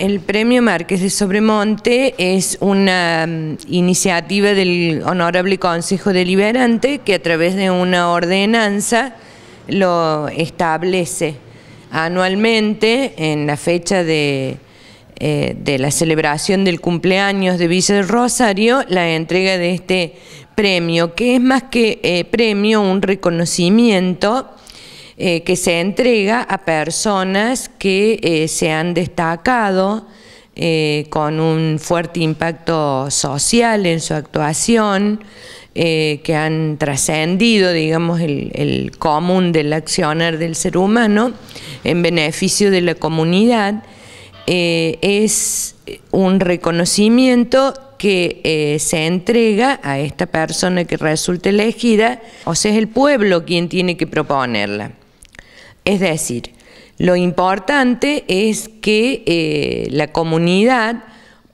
el Premio Márquez de Sobremonte es una mm, iniciativa del Honorable Consejo Deliberante que a través de una ordenanza lo establece anualmente en la fecha de, eh, la celebración del cumpleaños de Villa Rosario la entrega de este premio, que es más que eh, premio, un reconocimiento eh, que se entrega a personas que eh, se han destacado eh, con un fuerte impacto social en su actuación, que han trascendido, digamos, el, común del accionar del ser humano en beneficio de la comunidad. es un reconocimiento que se entrega a esta persona que resulta elegida, o sea, es el pueblo quien tiene que proponerla. Es decir, lo importante es que eh, la comunidad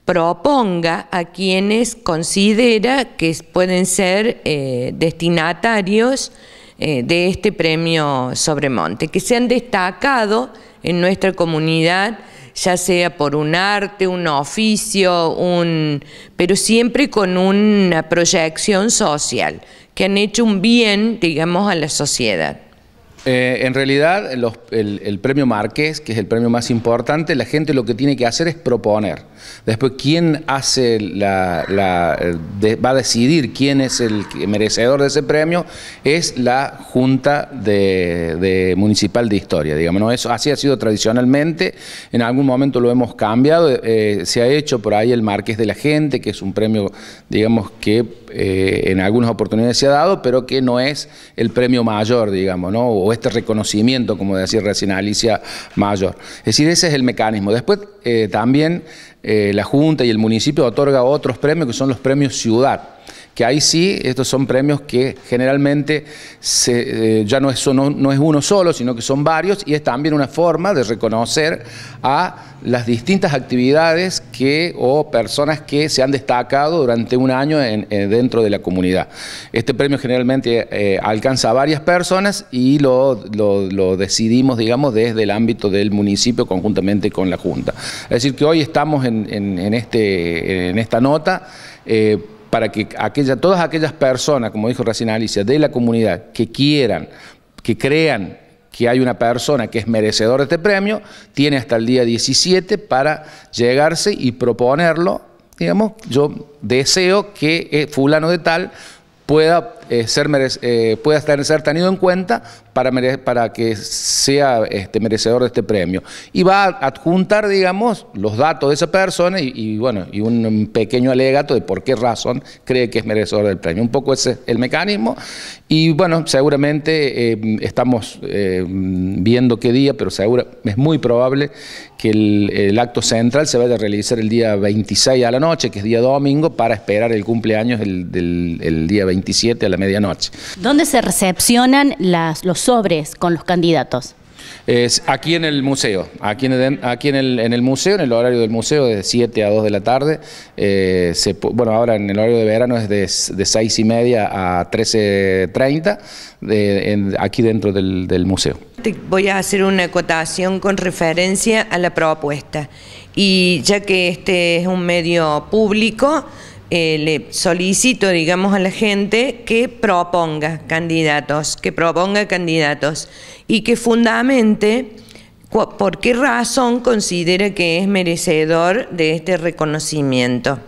proponga a quienes considera que pueden ser eh, destinatarios eh, de este premio Sobremonte, que se han destacado en nuestra comunidad, ya sea por un arte, un oficio, pero siempre con una proyección social, que han hecho un bien, digamos, a la sociedad. Eh, en realidad, el, premio Marqués, que es el premio más importante, la gente lo que tiene que hacer es proponer. Después, ¿quién hace la, eh, va a decidir quién es el merecedor de ese premio? Es la Junta Municipal de Historia, digamos. Eso, así ha sido tradicionalmente. En algún momento lo hemos cambiado. Eh, se ha hecho por ahí el Marqués de la Gente, que es un premio, digamos, que en algunas oportunidades se ha dado, pero que no es el premio mayor, digamos, ¿no? este reconocimiento, como decía recién Alicia Mayor. Es decir, ese es el mecanismo. Después eh, también eh, la Junta y el municipio otorga otros premios que son los premios ciudad que ahí sí, estos son premios que generalmente eh, ya no es, no, es uno solo, sino que son varios y es también una forma de reconocer a las distintas actividades que, o personas que se han destacado durante un año eh, dentro de la comunidad. Este premio generalmente eh, alcanza a varias personas y lo, decidimos, digamos, desde el ámbito del municipio conjuntamente con la Junta. Es decir, que hoy estamos en, este, en esta nota para que aquella, todas aquellas personas, como dijo recién Alicia, de la comunidad que quieran, que crean que hay una persona que es merecedor de este premio, tiene hasta el día 17 para llegarse y proponerlo. Digamos, yo deseo que eh, fulano de tal pueda eh, ser eh, pueda ser tenido en cuenta para, para que sea este, merecedor de este premio. Y va a adjuntar, digamos, los datos de esa persona y, bueno, y un pequeño alegato de por qué razón cree que es merecedor del premio. Un poco ese es el mecanismo. Y bueno, seguramente eh, estamos viendo qué día, pero es muy probable que el, acto central se vaya a realizar el día 26 a la noche, que es día domingo, para esperar el cumpleaños del, día 26. 27 a la medianoche. ¿Dónde se recepcionan las, los sobres con los candidatos? Es aquí en el museo, aquí, en el, aquí en, el, museo, en el horario del museo, de 7 a 2 de la tarde. Eh, bueno, ahora en el horario de verano es de, de 6 y media a 13.30, de, aquí dentro del, museo. voy a hacer una acotación con referencia a la propuesta. Y ya que este es un medio público, eh, le solicito, digamos, a la gente que proponga candidatos, que proponga candidatos y que fundamente por qué razón considera que es merecedor de este reconocimiento.